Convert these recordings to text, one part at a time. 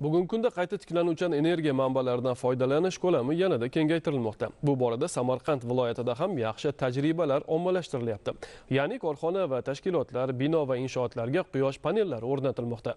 bugungi kunda qayta tiklanuvchan energiya manbalaridan foydalanish ko'lami yanada kengaytirilmoqda bu borada samarqand viloyatida ham yaxshi tajribalar ommalashtirilyapti ya'ni korxona va tashkilotlar bino va inshootlarga quyosh panellari o'rnatilmoqda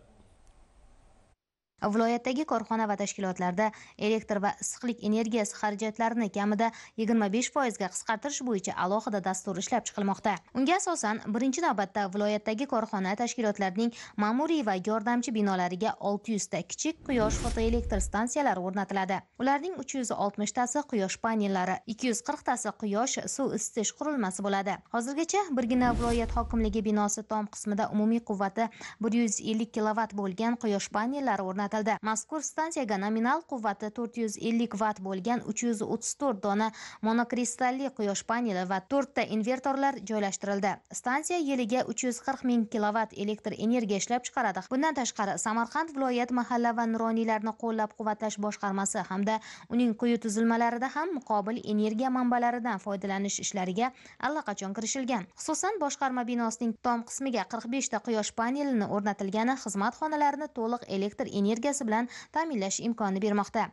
viloyatdagi korxona va tashkilotlarda elektr va issiqlik energiyasi xarajatlarini kamida yigirma besh foizga qisqartirish bo'yicha alohida dastur ishlab chiqilmoqda unga asosan birinchi navbatda viloyatdagi korxona tashkilotlarning ma'muriy va yordamchi binolariga olti yuzta kichik quyosh fotoelektr stansiyalari o'rnatiladi ularning uch yuz oltmishtasi quyosh panellari ikki yuz qirqtasi quyosh suv isitish qurilmasi bo'ladi hozirgacha birgina viloyat hokimligi binosi tom qismida umumiy quvvati bir yuz ellik kilovatt bo'lgan quyosh panellari o'rnatiladi o'rnatildi mazkur stansiyaga nominal quvvati to'rt yuz ellik vatt bo'lgan uch yuz o'ttiz to'rt dona monokristalli quyosh paneli va to'rtta invertorlar joylashtirildi stansiya yiliga uch yuz qirq ming kilovatt elektr energiya ishlab chiqaradi bundan tashqari samarqand viloyat mahalla va nuroniylarni qo'llab quvvatlash boshqarmasi hamda uning quyi tuzilmalarida ham muqobil energiya manbalaridan foydalanish ishlariga allaqachon kirishilgan xususan boshqarma binosining tom qismiga qirq beshta quyosh panelini o'rnatilgani xizmat xonalarini to'liq elektr energiya energiyasi bilan ta'minlash imkonini bermoqda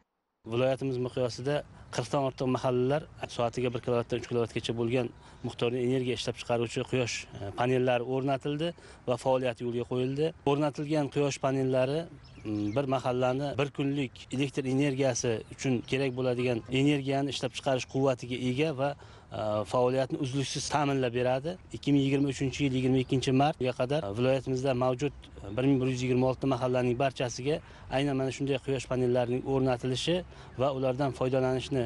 viloyatimiz miqyosida qirqdan ortiq mahallalar soatiga bir kilovatdan uch kilovatgacha bo'lgan miqdorda energiya ishlab chiqaruvchi quyosh e, panellari o'rnatildi va faoliyat yo'lga qo'yildi o'rnatilgan quyosh panellari bir mahallani bir kunlik elektr energiyasi uchun kerak bo'ladigan energiyani ishlab chiqarish quvvatiga ega va e, faoliyatni uzluksiz ta'minlab beradi ikki ming yigirma uchinchi yil yigirma ikkinchi martga qadar viloyatimizda mavjud e, bir ming bir yuz yigirma olti mahallaning barchasiga aynan mana shunday quyosh panellarining o'rnatilishi va ulardan foydalanishni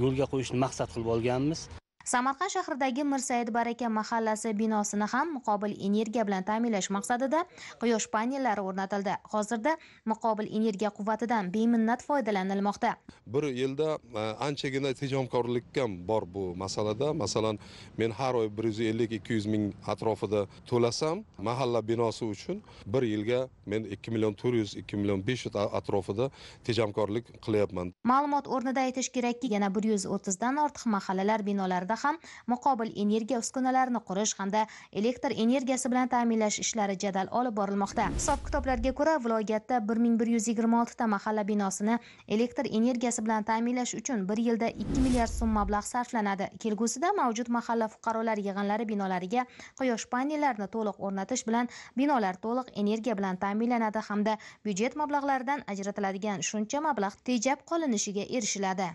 yo'lga qo'yishni maqsad qilib olganmiz samarqand shahridagi mirsaid baraka mahallasi binosini ham muqobil energiya bilan ta'minlash maqsadida quyosh panellari o'rnatildi hozirda muqobil energiya quvvatidan beminnat foydalanilmoqda bir yilda e, anchagina tejamkorlik ham bor bu masalada masalan men har oy bir yuz ellik ikki yuz ming atrofida to'lasam mahalla binosi uchun bir yilga men ikki million to'rt yuz ikki million besh yuz atrofida tejamkorlik qilyapman ma'lumot o'rnida aytish kerakki yana bir yuz o'ttizdan ortiq mahallalar binolarida ham muqobil energiya uskunalarini qurish hamda elektr energiyasi bilan ta'minlash ishlari jadal olib borilmoqda hisob kitoblarga ko'ra viloyatda bir ming bir yuz yigirma oltita mahalla binosini elektr energiyasi bilan ta'minlash uchun bir yilda ikki milliard so'm mablag' sarflanadi kelgusida mavjud mahalla fuqarolar yig'inlari binolariga quyosh panellarini to'liq o'rnatish bilan binolar to'liq energiya bilan ta'minlanadi hamda byudjet mablag'laridan ajratiladigan shuncha mablag' tejab qolinishiga erishiladi